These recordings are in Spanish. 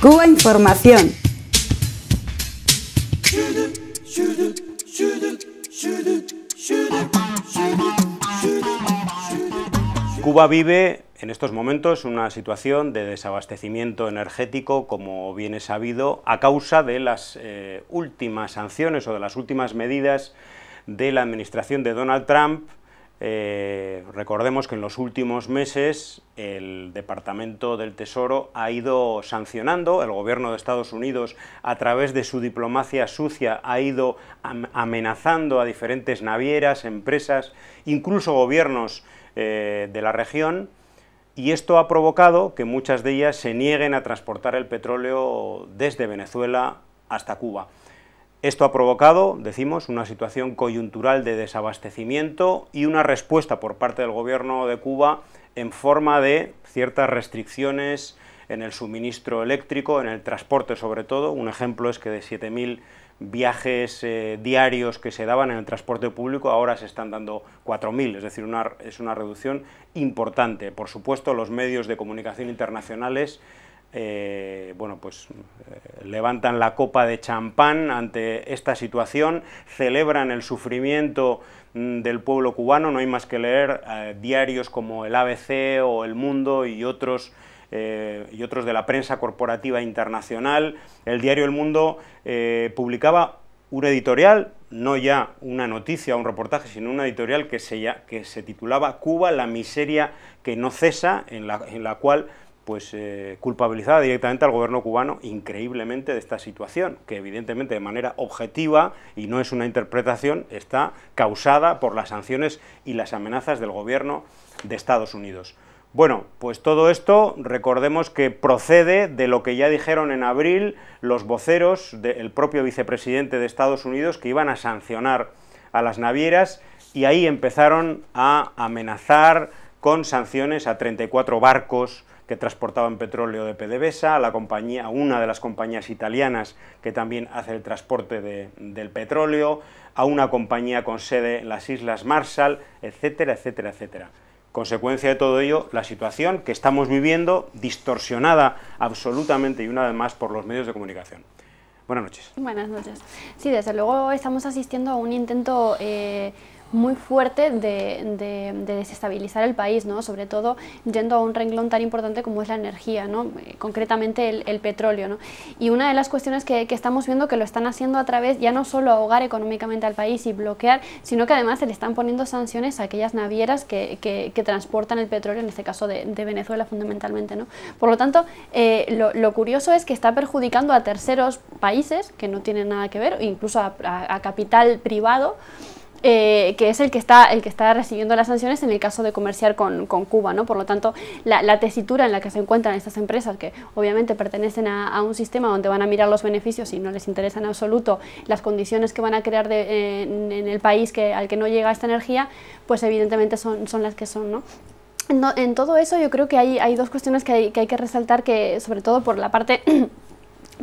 Cuba Información. Cuba vive en estos momentos una situación de desabastecimiento energético, como bien es sabido, a causa de las eh, últimas sanciones o de las últimas medidas de la administración de Donald Trump eh, recordemos que en los últimos meses el Departamento del Tesoro ha ido sancionando, el gobierno de Estados Unidos a través de su diplomacia sucia ha ido amenazando a diferentes navieras, empresas, incluso gobiernos eh, de la región, y esto ha provocado que muchas de ellas se nieguen a transportar el petróleo desde Venezuela hasta Cuba. Esto ha provocado, decimos, una situación coyuntural de desabastecimiento y una respuesta por parte del gobierno de Cuba en forma de ciertas restricciones en el suministro eléctrico, en el transporte sobre todo. Un ejemplo es que de 7.000 viajes eh, diarios que se daban en el transporte público, ahora se están dando 4.000, es decir, es una reducción importante. Por supuesto, los medios de comunicación internacionales eh, bueno, pues eh, levantan la copa de champán ante esta situación, celebran el sufrimiento mm, del pueblo cubano, no hay más que leer eh, diarios como el ABC o El Mundo y otros y otros de la prensa corporativa internacional. El diario El Mundo publicaba un editorial, no ya una noticia, un reportaje, sino un editorial que se, que se titulaba Cuba, la miseria que no cesa, en la, en la cual pues eh, culpabilizada directamente al gobierno cubano, increíblemente, de esta situación, que evidentemente de manera objetiva, y no es una interpretación, está causada por las sanciones y las amenazas del gobierno de Estados Unidos. Bueno, pues todo esto recordemos que procede de lo que ya dijeron en abril los voceros del propio vicepresidente de Estados Unidos que iban a sancionar a las navieras y ahí empezaron a amenazar con sanciones a 34 barcos que transportaban petróleo de PDVSA, la compañía, una de las compañías italianas que también hace el transporte de, del petróleo, a una compañía con sede en las Islas Marshall, etcétera, etcétera, etcétera. Consecuencia de todo ello, la situación que estamos viviendo, distorsionada absolutamente y una vez más por los medios de comunicación. Buenas noches. Buenas noches. Sí, desde luego estamos asistiendo a un intento... Eh, muy fuerte de, desestabilizar el país, ¿no? sobre todo yendo a un renglón tan importante como es la energía, ¿no? Eh, concretamente el, petróleo. ¿no? Y una de las cuestiones que, estamos viendo que lo están haciendo a través ya no solo ahogar económicamente al país y bloquear, sino que además se le están poniendo sanciones a aquellas navieras que, transportan el petróleo, en este caso de, Venezuela fundamentalmente. ¿no? Por lo tanto, eh, lo, curioso es que está perjudicando a terceros países que no tienen nada que ver, incluso a capital privado. Eh, que es el que, está, el que está recibiendo las sanciones en el caso de comerciar con, con Cuba. ¿no? Por lo tanto, la, tesitura en la que se encuentran estas empresas, que obviamente pertenecen a, un sistema donde van a mirar los beneficios y no les interesan en absoluto las condiciones que van a crear eh, en, el país que, al que no llega esta energía, pues evidentemente son, son las que son. ¿no? en todo eso yo creo que hay, hay dos cuestiones que hay, que hay que resaltar, que sobre todo por la parte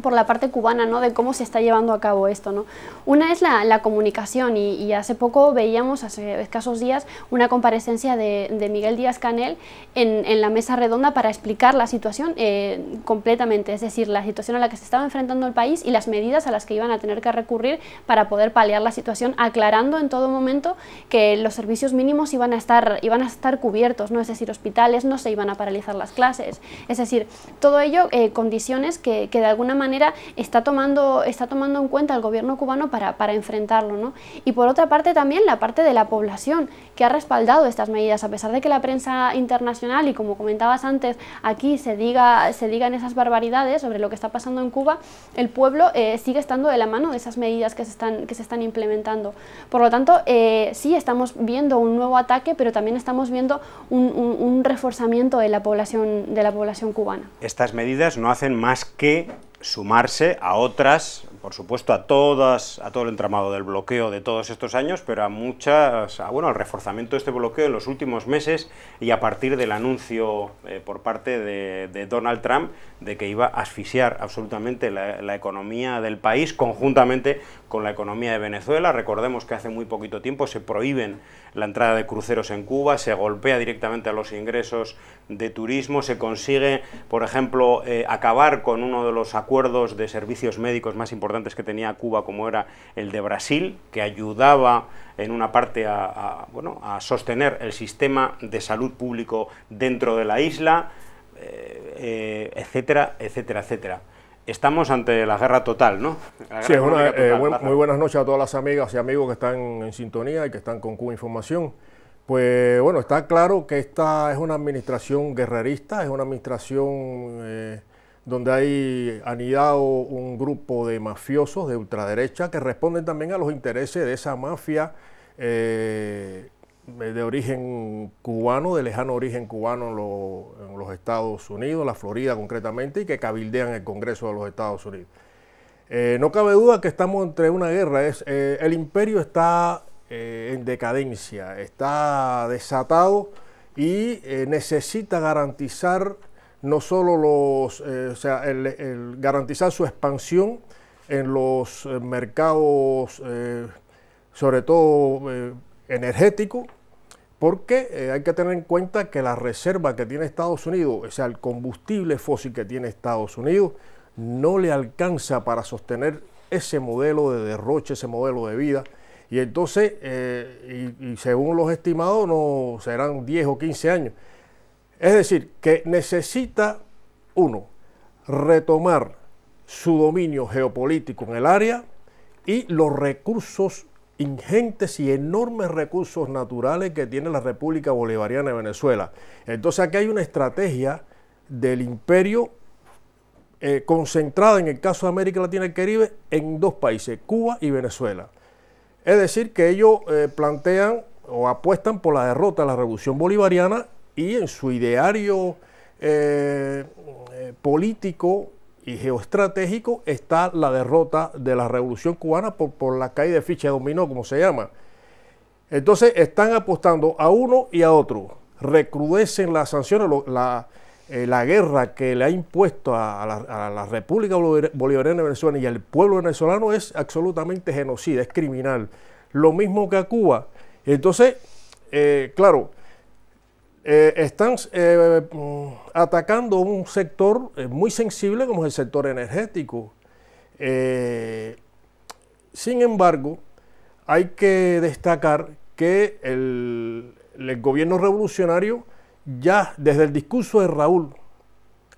por la parte cubana, ¿no? De cómo se está llevando a cabo esto, ¿no? Una es la, comunicación y, hace poco veíamos, hace escasos días, una comparecencia de, Miguel Díaz Canel en, la mesa redonda para explicar la situación eh, completamente, es decir, la situación a la que se estaba enfrentando el país y las medidas a las que iban a tener que recurrir para poder paliar la situación, aclarando en todo momento que los servicios mínimos iban a estar, iban a estar cubiertos, ¿no? Es decir, hospitales no se iban a paralizar las clases, es decir, todo ello eh, condiciones que de alguna manera está tomando, está tomando en cuenta el gobierno cubano para, para enfrentarlo. ¿no? Y por otra parte también la parte de la población que ha respaldado estas medidas, a pesar de que la prensa internacional y como comentabas antes, aquí se, diga, se digan esas barbaridades sobre lo que está pasando en Cuba, el pueblo eh, sigue estando de la mano de esas medidas que se están, que se están implementando. Por lo tanto, eh, sí estamos viendo un nuevo ataque, pero también estamos viendo un, reforzamiento de la, población, de la población cubana. Estas medidas no hacen más que sumarse a otras, por supuesto a todas, a todo el entramado del bloqueo de todos estos años, pero a muchas, bueno, al reforzamiento de este bloqueo en los últimos meses y a partir del anuncio eh, por parte de, Donald Trump de que iba a asfixiar absolutamente la, economía del país conjuntamente con la economía de Venezuela. Recordemos que hace muy poquito tiempo se prohíben la entrada de cruceros en Cuba, se golpea directamente a los ingresos de turismo, se consigue, por ejemplo, eh, acabar con uno de los acuerdos de servicios médicos más importantes que tenía Cuba, como era el de Brasil, que ayudaba en una parte a, bueno, a sostener el sistema de salud público dentro de la isla, eh, eh, etcétera, etcétera, etcétera estamos ante la guerra total, ¿no? sí, eh, muy buenas noches a todas las amigas y amigos que están en sintonía y que están con Cuba Información. Pues bueno, está claro que esta es una administración guerrerista, es una administración donde hay anidado un grupo de mafiosos de ultraderecha que responden también a los intereses de esa mafia eh, de origen cubano, de lejano origen cubano en, los Estados Unidos, la Florida concretamente, y que cabildean el Congreso de los Estados Unidos. Eh, no cabe duda que estamos entre una guerra, eh, el imperio está en decadencia, está desatado y necesita garantizar no solo los, eh, o sea, el, garantizar su expansión en los eh, mercados, eh, sobre todo energéticos, porque hay que tener en cuenta que la reserva que tiene Estados Unidos, o sea, el combustible fósil que tiene Estados Unidos, no le alcanza para sostener ese modelo de derroche, ese modelo de vida. Y entonces, según los estimados, no serán 10 o 15 años. Es decir, que necesita uno retomar su dominio geopolítico en el área y los recursos ingentes y enormes recursos naturales que tiene la República Bolivariana de Venezuela. Entonces aquí hay una estrategia del imperio eh, concentrada en el caso de América Latina y el Caribe en dos países, Cuba y Venezuela. Es decir, que ellos eh, plantean o apuestan por la derrota de la revolución bolivariana y en su ideario eh, eh, político y geoestratégico está la derrota de la revolución cubana por, la caída de ficha de dominó, como se llama. Entonces están apostando a uno y a otro. Recrudecen las sanciones, la, eh, la, guerra que le ha impuesto a, la, República Bolivariana de Venezuela y al pueblo venezolano es absolutamente genocida, es criminal. Lo mismo que a Cuba. Entonces, claro, eh, están eh, atacando un sector eh, muy sensible como es el sector energético. sin embargo, hay que destacar que el, gobierno revolucionario ya desde el discurso de Raúl,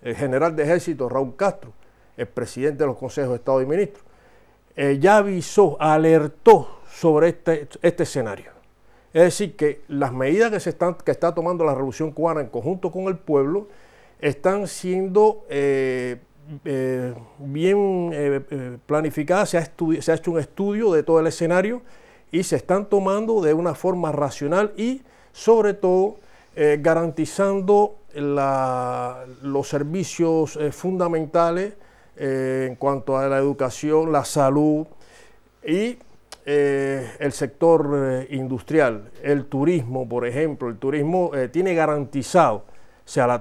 el general de ejército Raúl Castro, el presidente de los consejos de Estado y ministros, ya avisó, alertó sobre este, este escenario. Es decir, que las medidas que, se están, que está tomando la Revolución Cubana en conjunto con el pueblo están siendo eh, eh, bien eh, planificadas, se ha, se ha hecho un estudio de todo el escenario y se están tomando de una forma racional y sobre todo garantizando los servicios fundamentales en cuanto a la educación, la salud y eh, el sector eh, industrial, el turismo, por ejemplo. El turismo eh, tiene garantizado, o sea,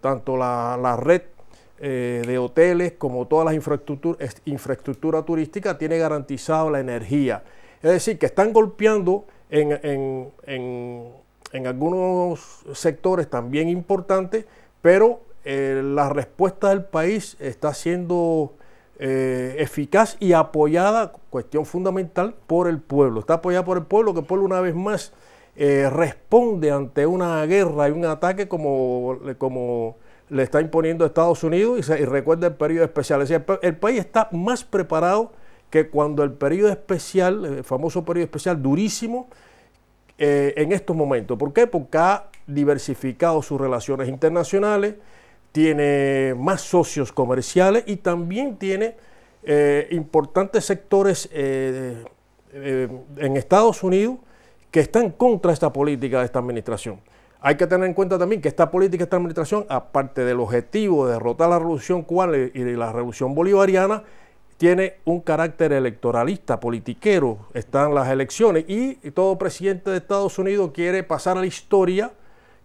tanto la, red de hoteles como toda la infraestructura, infraestructura turística tiene garantizado la energía. Es decir, que están golpeando en, algunos sectores también importantes, pero la respuesta del país está siendo eh, eficaz y apoyada, cuestión fundamental, por el pueblo. Está apoyada por el pueblo, que el pueblo una vez más eh, responde ante una guerra y un ataque como, como le está imponiendo Estados Unidos y, recuerda el periodo especial. Es decir, el, país está más preparado que cuando el periodo especial, el famoso periodo especial durísimo, eh, en estos momentos. ¿Por qué? Porque ha diversificado sus relaciones internacionales, tiene más socios comerciales y también tiene eh, importantes sectores eh, eh, en Estados Unidos que están contra esta política de esta administración. Hay que tener en cuenta también que esta política, de esta administración, aparte del objetivo de derrotar la revolución cubana y la revolución bolivariana, tiene un carácter electoralista, politiquero. Están las elecciones y todo presidente de Estados Unidos quiere pasar a la historia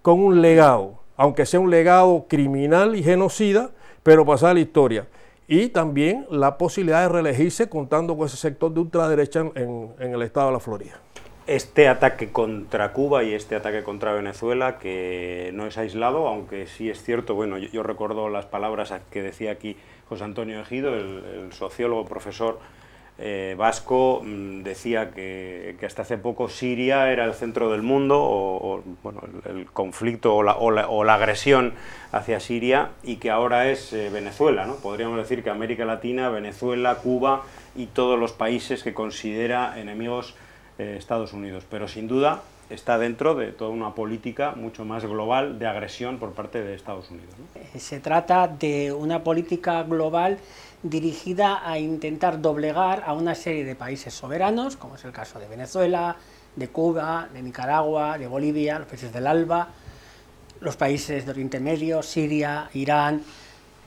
con un legado aunque sea un legado criminal y genocida, pero pasada la historia. Y también la posibilidad de reelegirse contando con ese sector de ultraderecha en, el estado de la Florida este ataque contra Cuba y este ataque contra Venezuela, que no es aislado, aunque sí es cierto, bueno, yo, recuerdo las palabras que decía aquí José Antonio Ejido, el sociólogo, profesor eh, vasco mm, decía que, hasta hace poco Siria era el centro del mundo, o, bueno, el, conflicto o la, agresión hacia Siria, y que ahora es eh, Venezuela. ¿no? Podríamos decir que América Latina, Venezuela, Cuba y todos los países que considera enemigos eh, Estados Unidos. Pero sin duda está dentro de toda una política mucho más global de agresión por parte de Estados Unidos. Se trata de una política global dirigida a intentar doblegar a una serie de países soberanos, como es el caso de Venezuela, de Cuba, de Nicaragua, de Bolivia, los países del Alba, los países de Oriente Medio, Siria, Irán,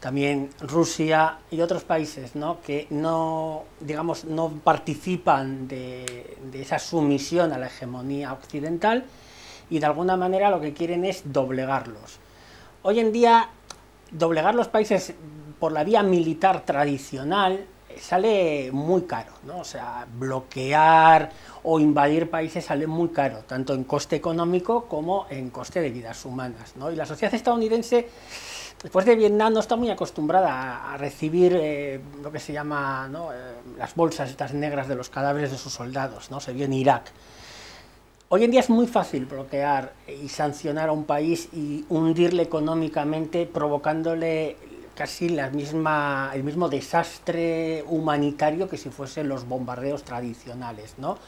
también Rusia y otros países que no, digamos, no participan de esa sumisión a la hegemonía occidental y de alguna manera lo que quieren es doblegarlos. Hoy en día doblegar los países por la vía militar tradicional sale muy caro, ¿no? O sea, bloquear o invadir países sale muy caro, tanto en coste económico como en coste de vidas humanas, ¿no? Y la sociedad estadounidense, después de Vietnam, no está muy acostumbrada a, recibir eh, lo que se llama eh, las bolsas estas negras de los cadáveres de sus soldados, ¿no? Se vio en Irak. Hoy en día es muy fácil bloquear y sancionar a un país y hundirle económicamente provocándole casi la misma, el mismo desastre humanitario que si fuesen los bombardeos tradicionales, ¿no?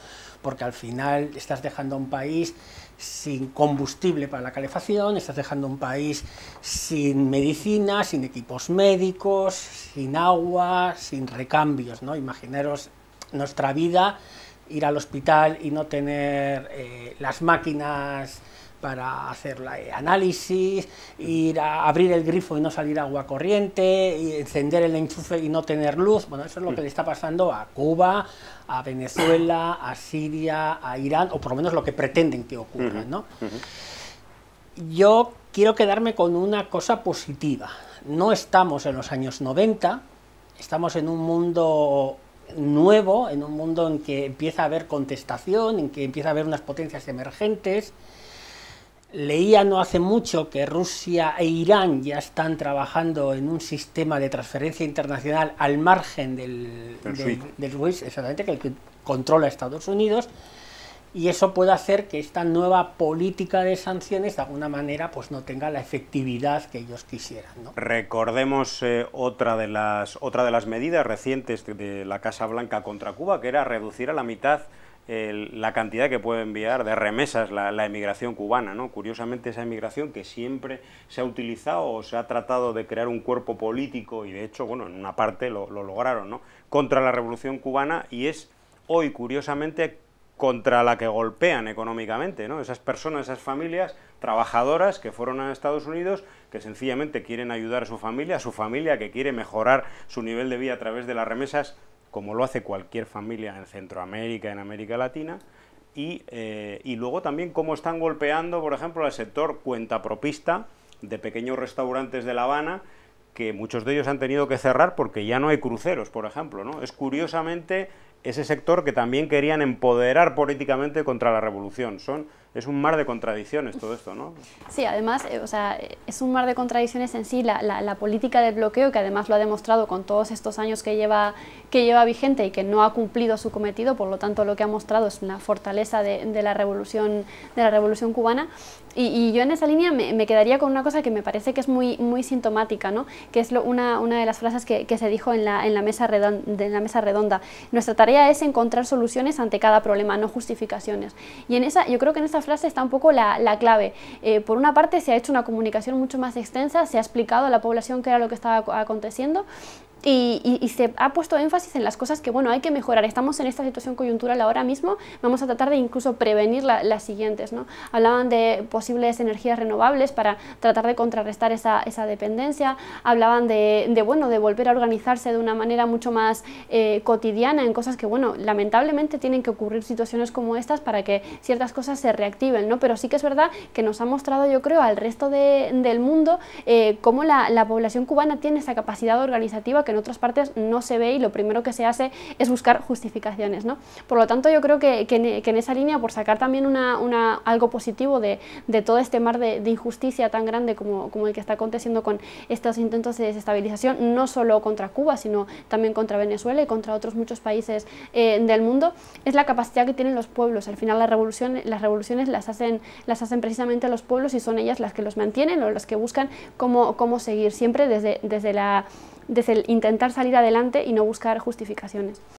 porque al final estás dejando a un país sin combustible para la calefacción, estás dejando un país sin medicina, sin equipos médicos, sin agua, sin recambios. ¿no? Imaginaros nuestra vida, ir al hospital y no tener eh, las máquinas para hacer eh, análisis, ir a abrir el grifo y no salir agua corriente, y encender el enchufe y no tener luz. Bueno, eso es lo que le está pasando a Cuba, a Venezuela, a Siria, a Irán, o por lo menos lo que pretenden que ocurra. ¿no? Yo quiero quedarme con una cosa positiva. No estamos en los años 90, estamos en un mundo nuevo, en un mundo en que empieza a haber contestación, en que empieza a haber unas potencias emergentes, Leía no hace mucho que Rusia e Irán ya están trabajando en un sistema de transferencia internacional al margen del, del, exactamente, que, el controla Estados Unidos, y eso puede hacer que esta nueva política de sanciones de alguna manera pues no tenga la efectividad que ellos quisieran. Recordemos eh, otra, de las, otra de las medidas recientes de la Casa Blanca contra Cuba, que era reducir a la mitad la cantidad que puede enviar de remesas la, emigración cubana. ¿no? Curiosamente, esa emigración que siempre se ha utilizado o se ha tratado de crear un cuerpo político, y de hecho, bueno, en una parte lo, lo lograron, ¿no? contra la revolución cubana, y es hoy, curiosamente, contra la que golpean económicamente, ¿no? Esas personas, esas familias trabajadoras que fueron a Estados Unidos, que sencillamente quieren ayudar a su familia, a su familia que quiere mejorar su nivel de vida a través de las remesas, como lo hace cualquier familia en Centroamérica, en América Latina, eh, y, luego también cómo están golpeando, por ejemplo, al sector cuentapropista de pequeños restaurantes de La Habana, que muchos de ellos han tenido que cerrar porque ya no hay cruceros, por ejemplo. ¿no? Es curiosamente ese sector que también querían empoderar políticamente contra la revolución. Son es un mar de contradicciones todo esto, ¿no? Sí, además, eh, o sea, es un mar de contradicciones en sí la, política del bloqueo, que además lo ha demostrado con todos estos años que lleva, que lleva vigente y que no ha cumplido su cometido, por lo tanto lo que ha mostrado es la fortaleza de, la, revolución, de la revolución cubana. Y, yo en esa línea me, quedaría con una cosa que me parece que es muy, muy sintomática, ¿no? que es una, una, de las frases que, se dijo en la, en, la mesa redonda, la mesa redonda. Nuestra tarea es encontrar soluciones ante cada problema, no justificaciones. Y en esa, yo creo que en esa frase está un poco la, clave. Eh, por una parte se ha hecho una comunicación mucho más extensa, se ha explicado a la población qué era lo que estaba aconteciendo y, se ha puesto énfasis en las cosas que, bueno, hay que mejorar. Estamos en esta situación coyuntural ahora mismo, vamos a tratar de incluso prevenir las siguientes. ¿no? Hablaban de posibles energías renovables para tratar de contrarrestar esa, esa dependencia, hablaban de, bueno, de volver a organizarse de una manera mucho más eh, cotidiana en cosas que, bueno, lamentablemente tienen que ocurrir situaciones como estas para que ciertas cosas se reactiven, ¿no? Pero sí que es verdad que nos ha mostrado, yo creo, al resto del mundo eh, cómo la, la población cubana tiene esa capacidad organizativa que en otras partes no se ve y lo primero que se hace es buscar justificaciones. ¿no? Por lo tanto, yo creo que, en esa línea, por sacar también una, una, algo positivo de, todo este mar de, injusticia tan grande como, como, el que está aconteciendo con estos intentos de desestabilización, no solo contra Cuba, sino también contra Venezuela y contra otros muchos países eh, del mundo, es la capacidad que tienen los pueblos. Al final, las revoluciones las hacen, las hacen precisamente los pueblos y son ellas las que los mantienen o las que buscan cómo, cómo seguir, siempre desde, desde la desde el intentar salir adelante y no buscar justificaciones.